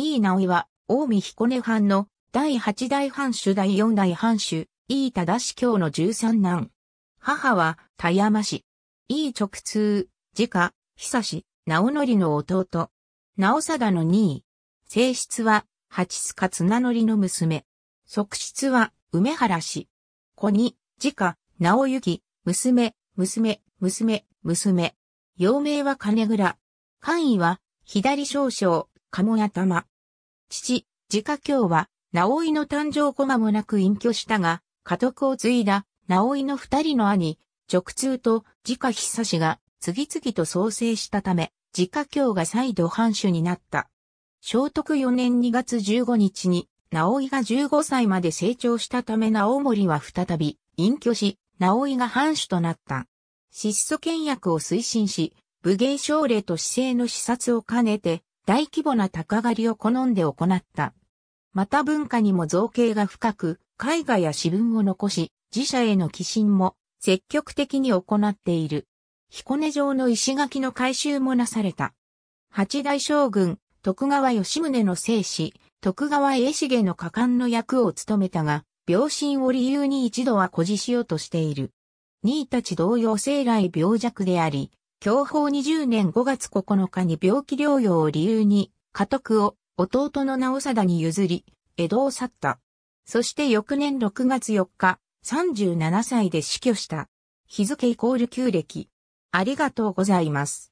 井伊直井は、近江彦根藩の第八代藩主第四代藩主、井伊忠京の十三男。母は、田山氏。井伊直通、自家、久志、直則の弟。直貞の二位。正室は、八須勝綱則の娘。側室は、梅原氏。子に、自家、直行、娘、娘、娘、娘。幼名は金倉。官位は、左少将、鴨頭。父、自家教は、直井の誕生後間もなく隠居したが、家督を継いだ、直井の二人の兄、直通と自家久志が、次々と創生したため、自家教が再度藩主になった。聖徳4年2月15日に、直井が15歳まで成長したため直森は再び、隠居し、直井が藩主となった。質素倹約を推進し、武芸奨励と姿勢の視察を兼ねて、大規模な鷹狩りを好んで行った。また文化にも造形が深く、絵画や詩文を残し、自社への寄進も積極的に行っている。彦根城の石垣の改修もなされた。八代将軍、徳川吉宗の生死、徳川家重の果敢の役を務めたが、病心を理由に一度は孤児しようとしている。兄位たち同様生来病弱であり、享保20年5月9日に病気療養を理由に、家督を弟の直貞に譲り、江戸を去った。そして翌年6月4日、37歳で死去した。日付イコール旧暦。ありがとうございます。